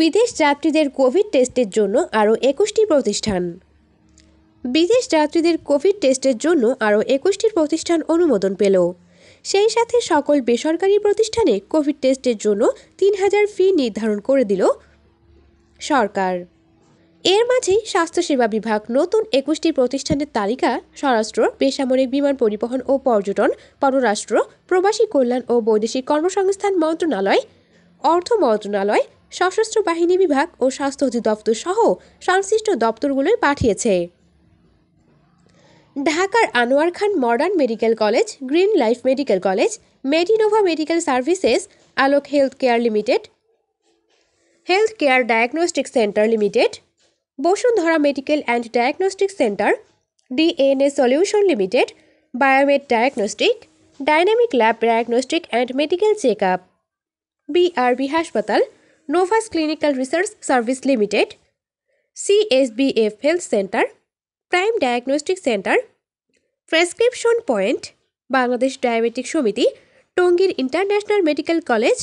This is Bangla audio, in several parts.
বিদেশ যাত্রীদের কোভিড টেস্টের জন্য আরও একুশটি প্রতিষ্ঠান বিদেশ যাত্রীদের কোভিড টেস্টের জন্য আরও একুশটি প্রতিষ্ঠান অনুমোদন পেল সেই সাথে সকল বেসরকারি প্রতিষ্ঠানে কোভিড টেস্টের জন্য তিন হাজার ফি নির্ধারণ করে দিল সরকার এর মাঝেই স্বাস্থ্যসেবা বিভাগ নতুন একুশটি প্রতিষ্ঠানের তালিকা স্বরাষ্ট্র বেসামরিক বিমান পরিবহন ও পর্যটন পররাষ্ট্র প্রবাসী কল্যাণ ও বৈদেশিক কর্মসংস্থান মন্ত্রণালয় অর্থ মন্ত্রণালয় সশস্ত্র বাহিনী বিভাগ ও স্বাস্থ্য অধিদপ্তর সহ সংশ্লিষ্ট দপ্তরগুলোয় পাঠিয়েছে ঢাকার Anwar Khan modern medical college green life medical college Medinova medical services Alok health care limited health care diagnostic centre limited Bashundhara medical and diagnostic centre DNA solution limited Biomed diagnostic dynamic lab diagnostic and medical check up BRB হাসপাতাল Novus clinical research service limited CSBF health centre prime diagnostic centre prescription point Bangladesh diabetic সমিতি টঙ্গীর ইন্টারন্যাশনাল মেডিকেল কলেজ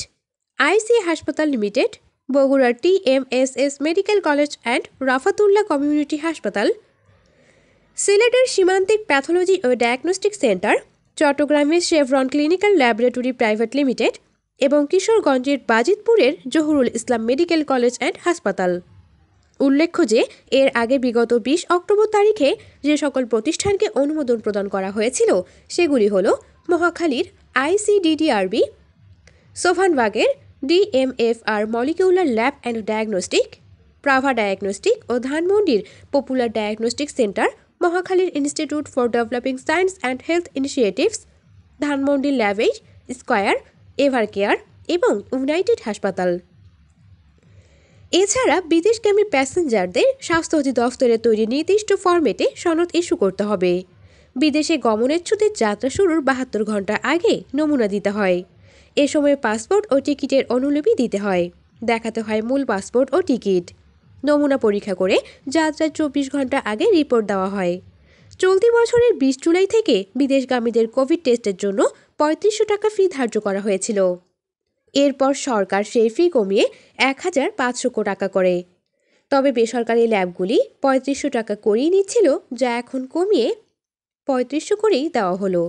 আইসি হাসপাতাল লিমিটেড বগুড়ার TMSS medical college and Rafatullah community হাসপাতাল সিলেটের সীমান্তিক প্যাথোলজি ও ডায়াগনস্টিক সেন্টার চট্টগ্রামের Chevron clinical laboratory private limited এবং কিশোরগঞ্জের বাজিতপুরের Zahurul Islam medical college and হাসপাতাল উল্লেখ্য যে এর আগে বিগত বিশ অক্টোবর তারিখে যে সকল প্রতিষ্ঠানকে অনুমোদন প্রদান করা হয়েছিল সেগুলি হল মহাখালীর আইসিডিডিআরবি সোভানবাগের DMFR molecular lab and diagnostic Praava diagnostic ও ধানমন্ডির পপুলার ডায়াগনস্টিক সেন্টার মহাখালীর institute for developing science and health initiatives Dhanmondi ল্যাবেজ স্কোয়ার এভার কেয়ার এবং ইউনাইটেড হাসপাতাল এছাড়া বিদেশগামী প্যাসেঞ্জারদের স্বাস্থ্য দফতরের তৈরি নির্দিষ্ট ফর্মেটে সনদ ইস্যু করতে হবে বিদেশে গমনের ছুটির যাত্রা শুরুর বাহাত্তর ঘন্টা আগে নমুনা দিতে হয় এ সময় পাসপোর্ট ও টিকিটের অনুলিপি দিতে হয় দেখাতে হয় মূল পাসপোর্ট ও টিকিট নমুনা পরীক্ষা করে যাত্রার চব্বিশ ঘন্টা আগে রিপোর্ট দেওয়া হয় চলতি বছরের বিশ জুলাই থেকে বিদেশগামীদের কোভিড টেস্টের জন্য পঁয়ত্রিশশো টাকা ফি ধার্য করা হয়েছিল এরপর সরকার সেই ফি কমিয়ে এক হাজার পাঁচশো টাকা করে তবে বেসরকারি ল্যাবগুলি পঁয়ত্রিশশো টাকা করেই নিচ্ছিল যা এখন কমিয়ে পঁয়ত্রিশশো করেই দেওয়া হলো